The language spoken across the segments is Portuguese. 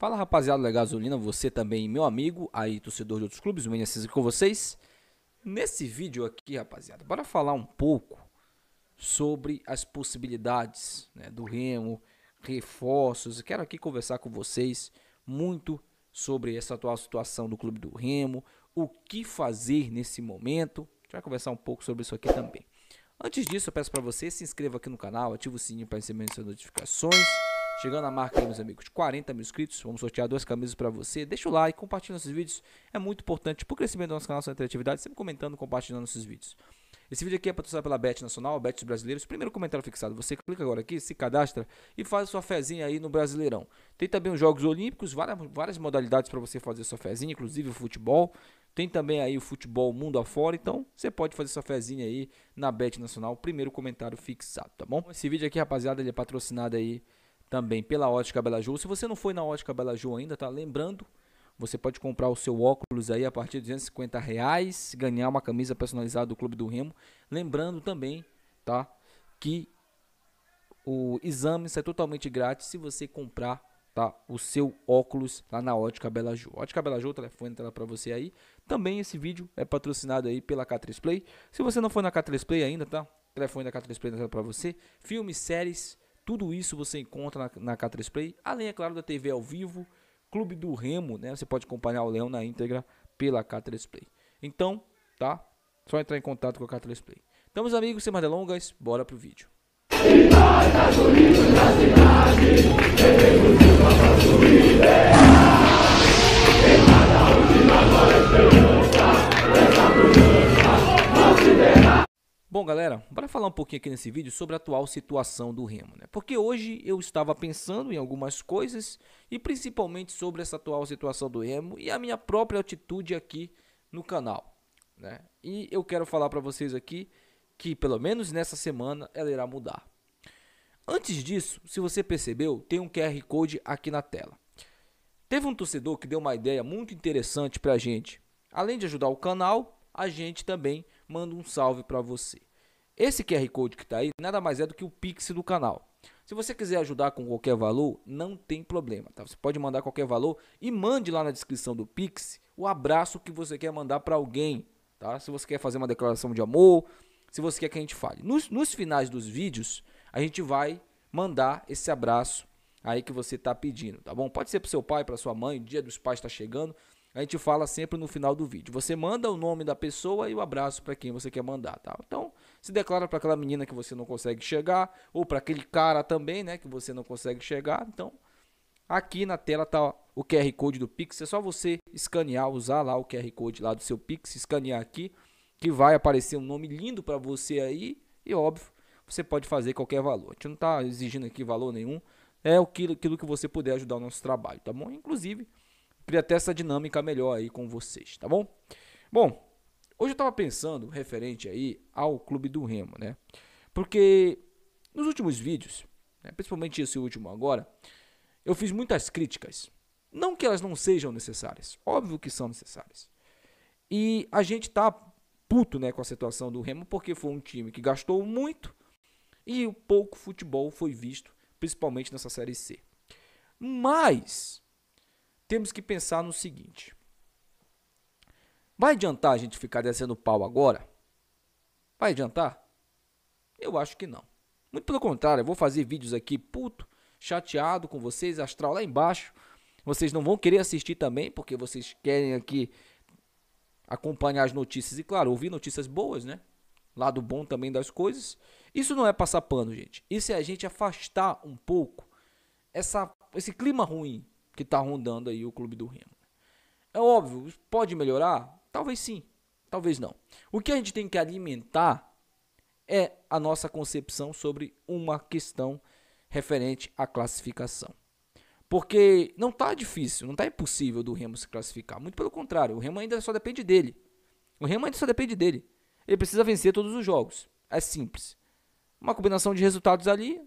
Fala rapaziada da Gasolina, você também, meu amigo, aí torcedor de outros clubes, o aqui com vocês. Nesse vídeo aqui, rapaziada, bora falar um pouco sobre as possibilidades né, do Remo, reforços. Quero aqui conversar com vocês muito sobre essa atual situação do clube do Remo, o que fazer nesse momento. A gente vai conversar um pouco sobre isso aqui também. Antes disso, eu peço para você se inscreva aqui no canal, ative o sininho para receber as notificações. Chegando à marca aí, meus amigos, de 40 mil inscritos, vamos sortear duas camisas para você. Deixa o like, compartilha nossos vídeos, é muito importante para o crescimento do nosso canal, sua interatividade, sempre comentando, compartilhando nossos vídeos. Esse vídeo aqui é patrocinado pela Bet Nacional, Bet dos Brasileiros. Primeiro comentário fixado, você clica agora aqui, se cadastra e faz sua fezinha aí no Brasileirão. Tem também os Jogos Olímpicos, várias, várias modalidades para você fazer sua fezinha, inclusive o futebol. Tem também aí o futebol mundo afora, então você pode fazer sua fezinha aí na Bet Nacional. Primeiro comentário fixado, tá bom? Esse vídeo aqui, rapaziada, ele é patrocinado aí também pela Ótica Bela Ju. Se você não foi na Ótica Bela Ju ainda, tá lembrando, você pode comprar o seu óculos aí a partir de 250 reais, ganhar uma camisa personalizada do Clube do Remo. Lembrando também, tá, que o exame é totalmente grátis se você comprar tá, o seu óculos lá na Ótica Bela Ju. Ótica Bela Ju, o telefone tá para você aí. Também esse vídeo é patrocinado aí pela K3 Play. Se você não foi na K3 Play ainda, tá? O telefone da K3 Play tá para você. Filmes, séries, tudo isso você encontra na, na K3 Play, além, é claro, da TV ao vivo, Clube do Remo, né? Você pode acompanhar o Leão na íntegra pela K3 Play. Então, tá? Só entrar em contato com a K3 Play. Então, meus amigos, sem mais delongas, bora pro vídeo. Tá né? pouquinho aqui nesse vídeo sobre a atual situação do remo, né? Porque hoje eu estava pensando em algumas coisas e principalmente sobre essa atual situação do remo e a minha própria atitude aqui no canal, né? E eu quero falar para vocês aqui que pelo menos nessa semana ela irá mudar. Antes disso, se você percebeu, tem um QR Code aqui na tela. Teve um torcedor que deu uma ideia muito interessante para a gente. Além de ajudar o canal, a gente também manda um salve para você. Esse QR Code que está aí nada mais é do que o Pix do canal. Se você quiser ajudar com qualquer valor, não tem problema, tá? Você pode mandar qualquer valor e mande lá na descrição do Pix o abraço que você quer mandar para alguém, tá? Se você quer fazer uma declaração de amor, se você quer que a gente fale. Nos, nos finais dos vídeos, a gente vai mandar esse abraço aí que você está pedindo, tá bom? Pode ser para seu pai, para sua mãe, o dia dos pais está chegando. A gente fala sempre no final do vídeo. Você manda o nome da pessoa e o abraço para quem você quer mandar, tá? Então, se declara para aquela menina que você não consegue chegar, ou para aquele cara também, né, que você não consegue chegar. Então, aqui na tela tá o QR Code do Pix, é só você escanear, usar lá o QR Code lá do seu Pix, escanear aqui, que vai aparecer um nome lindo para você aí, e óbvio, você pode fazer qualquer valor. A gente não tá exigindo aqui valor nenhum, é aquilo, aquilo que você puder ajudar o nosso trabalho, tá bom? Inclusive, cria até essa dinâmica melhor aí com vocês, tá bom? Bom, Hoje eu estava pensando referente aí ao Clube do Remo, né? Porque nos últimos vídeos, né, principalmente esse último agora, eu fiz muitas críticas. Não que elas não sejam necessárias, óbvio que são necessárias. E a gente tá puto né, com a situação do Remo, porque foi um time que gastou muito e o pouco futebol foi visto, principalmente nessa Série C. Mas temos que pensar no seguinte: Vai adiantar a gente ficar descendo pau agora? Vai adiantar? Eu acho que não. Muito pelo contrário, eu vou fazer vídeos aqui puto, chateado com vocês, astral lá embaixo. Vocês não vão querer assistir também, porque vocês querem aqui acompanhar as notícias e, claro, ouvir notícias boas, né? Lado bom também das coisas. Isso não é passar pano, gente. Isso é a gente afastar um pouco essa, esse clima ruim que está rondando aí o Clube do Remo. É óbvio, pode melhorar? Talvez sim, talvez não. O que a gente tem que alimentar é a nossa concepção sobre uma questão referente à classificação. Porque não está difícil, não está impossível do Remo se classificar. Muito pelo contrário, o Remo ainda só depende dele. O Remo ainda só depende dele. Ele precisa vencer todos os jogos. É simples. Uma combinação de resultados ali,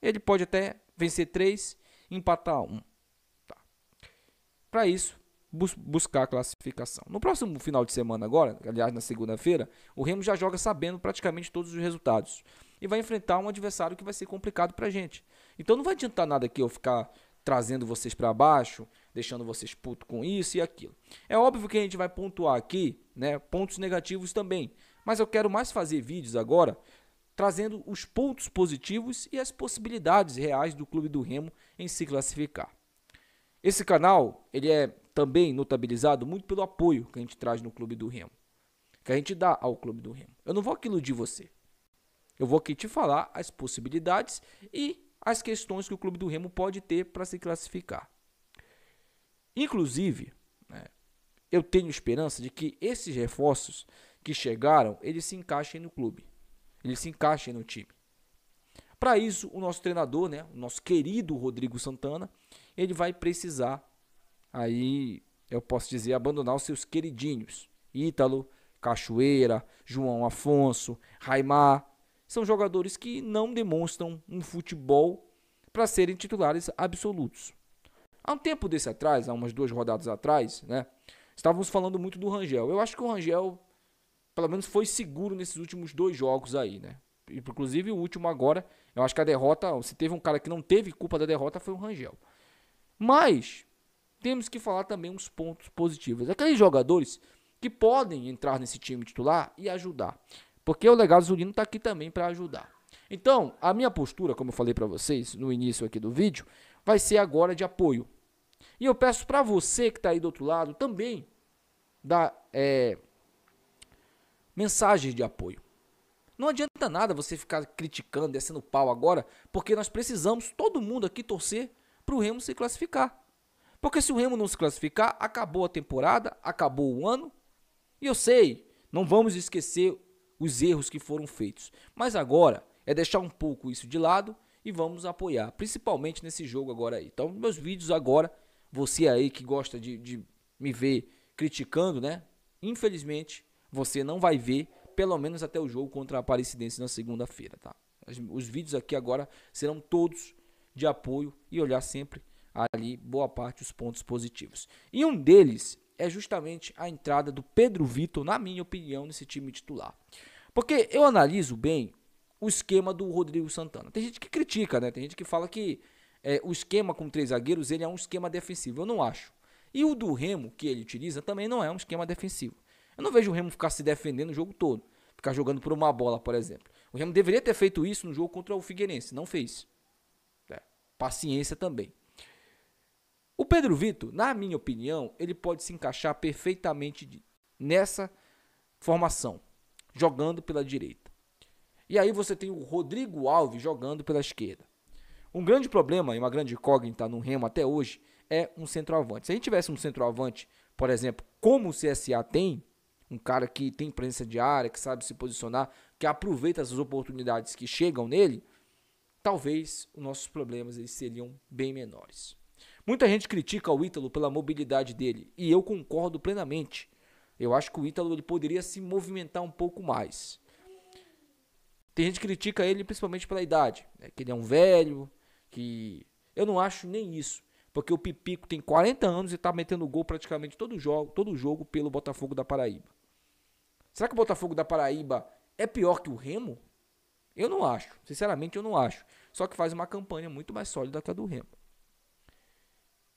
ele pode até vencer três, empatar um. Tá. Para isso, bus buscar a classificação. No próximo final de semana agora, aliás na segunda-feira, o Remo já joga sabendo praticamente todos os resultados e vai enfrentar um adversário que vai ser complicado para gente. Então não vai adiantar nada aqui eu ficar trazendo vocês para baixo, deixando vocês puto com isso e aquilo. É óbvio que a gente vai pontuar aqui, né, pontos negativos também, mas eu quero mais fazer vídeos agora trazendo os pontos positivos e as possibilidades reais do clube do Remo em se classificar. Esse canal, ele é também notabilizado muito pelo apoio que a gente traz no Clube do Remo, que a gente dá ao Clube do Remo. Eu não vou aqui iludir você. Eu vou aqui te falar as possibilidades e as questões que o Clube do Remo pode ter para se classificar. Inclusive, né, eu tenho esperança de que esses reforços que chegaram, eles se encaixem no clube, eles se encaixem no time. Para isso, o nosso treinador, né, o nosso querido Rodrigo Santana, ele vai precisar aí eu posso dizer abandonar os seus queridinhos. Ítalo, Cachoeira, João Afonso, Raimar, são jogadores que não demonstram um futebol para serem titulares absolutos. Há um tempo desse atrás, há umas duas rodadas atrás, né, estávamos falando muito do Rangel. Eu acho que o Rangel, pelo menos, foi seguro nesses últimos dois jogos aí, né? Inclusive o último agora, eu acho que a derrota, se teve um cara que não teve culpa da derrota, foi o Rangel. Mas temos que falar também uns pontos positivos. Aqueles jogadores que podem entrar nesse time titular e ajudar. Porque o Legado Zulino está aqui também para ajudar. Então, a minha postura, como eu falei para vocês no início aqui do vídeo, vai ser agora de apoio. E eu peço para você que está aí do outro lado também dar é, mensagens de apoio. Não adianta nada você ficar criticando, descendo pau agora, porque nós precisamos, todo mundo aqui, torcer para o Remo se classificar. Porque se o Remo não se classificar, acabou a temporada, acabou o ano. E eu sei, não vamos esquecer os erros que foram feitos. Mas agora é deixar um pouco isso de lado e vamos apoiar, principalmente nesse jogo agora aí. Então, meus vídeos agora, você aí que gosta de, de me ver criticando, né? Infelizmente, você não vai ver, pelo menos até o jogo contra a Aparecidense na segunda-feira, tá? Os vídeos aqui agora serão todos de apoio e olhar sempre ali boa parte dos pontos positivos. E um deles é justamente a entrada do Pedro Vitor, na minha opinião, nesse time titular. Porque eu analiso bem o esquema do Rodrigo Santana. Tem gente que critica, né? Tem gente que fala que é, o esquema com três zagueiros ele é um esquema defensivo. Eu não acho. E o do Remo que ele utiliza também não é um esquema defensivo. Eu não vejo o Remo ficar se defendendo o jogo todo, ficar jogando por uma bola, por exemplo. O Remo deveria ter feito isso no jogo contra o Figueirense, não fez. É, paciência também. O Pedro Vitor, na minha opinião, ele pode se encaixar perfeitamente nessa formação, jogando pela direita. E aí você tem o Rodrigo Alves jogando pela esquerda. Um grande problema e uma grande incógnita no Remo até hoje é um centroavante. Se a gente tivesse um centroavante, por exemplo, como o CSA tem, um cara que tem presença de área, que sabe se posicionar, que aproveita essas oportunidades que chegam nele, talvez os nossos problemas eles seriam bem menores. Muita gente critica o Ítalo pela mobilidade dele e eu concordo plenamente. Eu acho que o Ítalo ele poderia se movimentar um pouco mais. Tem gente que critica ele principalmente pela idade, né? que ele é um velho, que eu não acho nem isso, porque o Pipico tem 40 anos e está metendo gol praticamente todo jogo, todo jogo pelo Botafogo da Paraíba. Será que o Botafogo da Paraíba é pior que o Remo? Eu não acho, sinceramente eu não acho. Só que faz uma campanha muito mais sólida que a do Remo.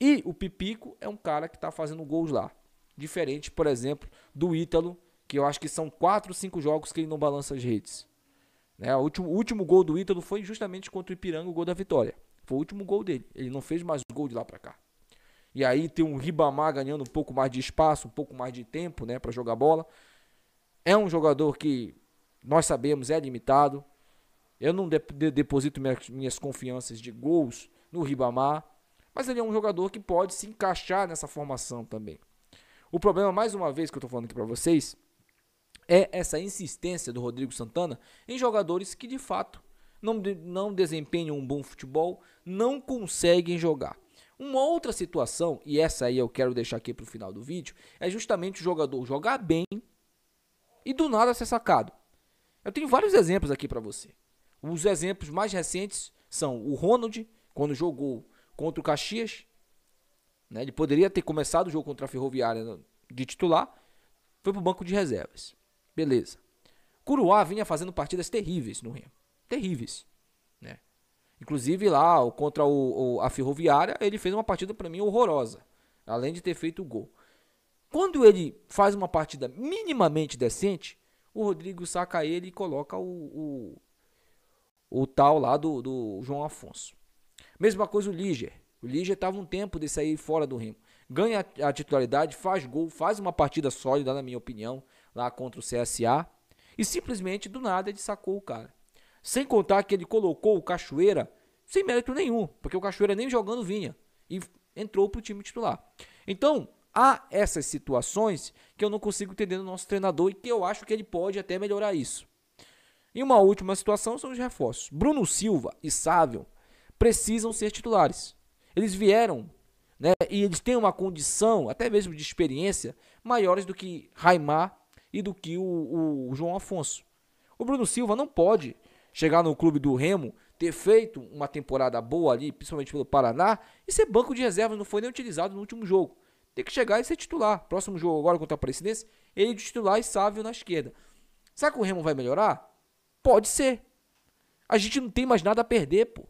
E o Pipico é um cara que está fazendo gols lá. Diferente, por exemplo, do Ítalo, que eu acho que são 4, 5 jogos que ele não balança as redes. Né? O, último, o último gol do Ítalo foi justamente contra o Ipiranga, o gol da vitória. Foi o último gol dele. Ele não fez mais gol de lá para cá. E aí tem um Ribamar ganhando um pouco mais de espaço, um pouco mais de tempo, né, para jogar bola. É um jogador que nós sabemos é limitado. Eu não de de deposito minhas, minhas confianças de gols no Ribamar, mas ele é um jogador que pode se encaixar nessa formação também. O problema, mais uma vez, que eu estou falando aqui para vocês, é essa insistência do Rodrigo Santana em jogadores que de fato não, não desempenham um bom futebol, não conseguem jogar. Uma outra situação, e essa aí eu quero deixar aqui para o final do vídeo, é justamente o jogador jogar bem e do nada ser sacado. Eu tenho vários exemplos aqui para você. Os exemplos mais recentes são o Ronald, quando jogou contra o Caxias. Né? Ele poderia ter começado o jogo contra a Ferroviária né, de titular. Foi pro banco de reservas. Beleza. Curuá vinha fazendo partidas terríveis no Remo. Terríveis. Né? Inclusive lá contra o, o, a Ferroviária, ele fez uma partida para mim horrorosa. Além de ter feito o gol. Quando ele faz uma partida minimamente decente, o Rodrigo saca ele e coloca o, o, o tal lá do, do João Afonso. Mesma coisa o Liger. O Liger estava um tempo de sair fora do Remo. Ganha a titularidade, faz gol, faz uma partida sólida, na minha opinião, lá contra o CSA. E simplesmente, do nada, ele sacou o cara. Sem contar que ele colocou o Cachoeira sem mérito nenhum, porque o Cachoeira nem jogando vinha. E entrou para o time titular. Então, há essas situações que eu não consigo entender no nosso treinador e que eu acho que ele pode até melhorar isso. E uma última situação são os reforços. Bruno Silva e Sávio precisam ser titulares. Eles vieram né, e eles têm uma condição, até mesmo de experiência, maiores do que Raimar e do que o, o João Afonso. O Bruno Silva não pode chegar no clube do Remo, ter feito uma temporada boa ali, principalmente pelo Paraná, e ser banco de reserva, não foi nem utilizado no último jogo. Tem que chegar e ser titular. Próximo jogo agora contra a Presidência, ele de titular e Sávio na esquerda. Será que o Remo vai melhorar? Pode ser. A gente não tem mais nada a perder, pô.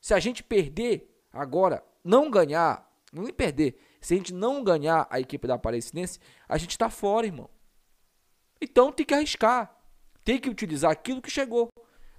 Se a gente perder agora, não ganhar, não nem perder, se a gente não ganhar a equipe da Aparecidense, a gente está fora, irmão. Então tem que arriscar. Tem que utilizar aquilo que chegou.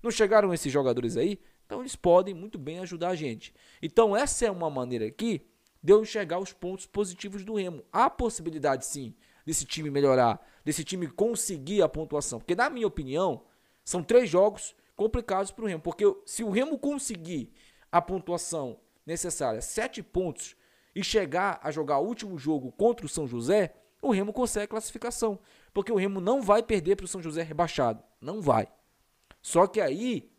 Não chegaram esses jogadores aí? Então eles podem muito bem ajudar a gente. Então essa é uma maneira aqui de eu enxergar os pontos positivos do Remo. Há possibilidade sim desse time melhorar, desse time conseguir a pontuação. Porque na minha opinião, são três jogos complicados para o Remo. Porque se o Remo conseguir a pontuação necessária, sete pontos, e chegar a jogar o último jogo contra o São José, o Remo consegue a classificação. Porque o Remo não vai perder para o São José rebaixado. Não vai. Só que aí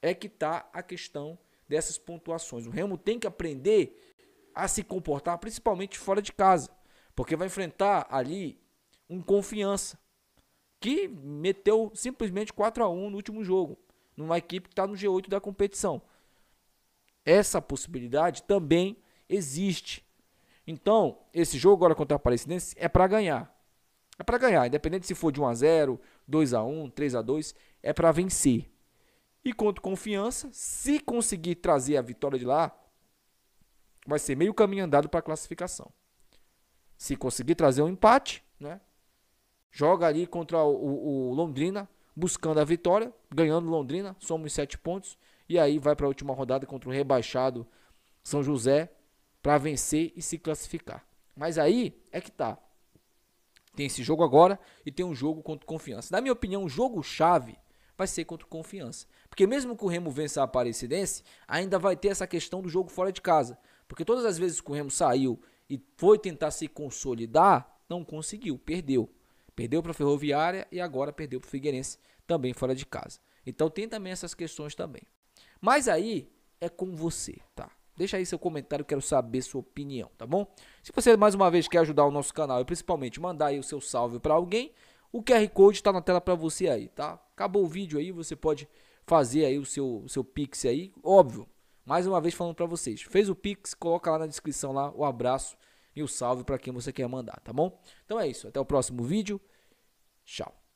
é que está a questão dessas pontuações. O Remo tem que aprender a se comportar, principalmente fora de casa. Porque vai enfrentar ali um confiança que meteu simplesmente 4 a 1 no último jogo, numa equipe que está no G8 da competição. Essa possibilidade também existe. Então, esse jogo agora contra a Aparecidense é para ganhar. É para ganhar, independente se for de 1 a 0, 2 a 1, 3 a 2, é para vencer. E quanto confiança, se conseguir trazer a vitória de lá, vai ser meio caminho andado para a classificação. Se conseguir trazer um empate, né? Joga ali contra o, o, Londrina, buscando a vitória, ganhando Londrina, somos sete pontos. E aí vai para a última rodada contra o rebaixado São José para vencer e se classificar. Mas aí é que tá. Tem esse jogo agora e tem um jogo contra Confiança. Na minha opinião, o jogo chave vai ser contra Confiança. Porque mesmo que o Remo vença a Aparecidense, ainda vai ter essa questão do jogo fora de casa. Porque todas as vezes que o Remo saiu e foi tentar se consolidar, não conseguiu, perdeu. Perdeu para a Ferroviária e agora perdeu para o Figueirense, também fora de casa. Então tem também essas questões também. Mas aí é com você, tá? Deixa aí seu comentário, quero saber sua opinião, tá bom? Se você mais uma vez quer ajudar o nosso canal e principalmente mandar aí o seu salve para alguém, o QR Code está na tela para você aí, tá? Acabou o vídeo aí, você pode fazer aí o seu, o seu Pix aí, óbvio. Mais uma vez falando para vocês, fez o Pix, coloca lá na descrição lá o abraço e o salve para quem você quer mandar, tá bom? Então é isso, até o próximo vídeo. Tchau.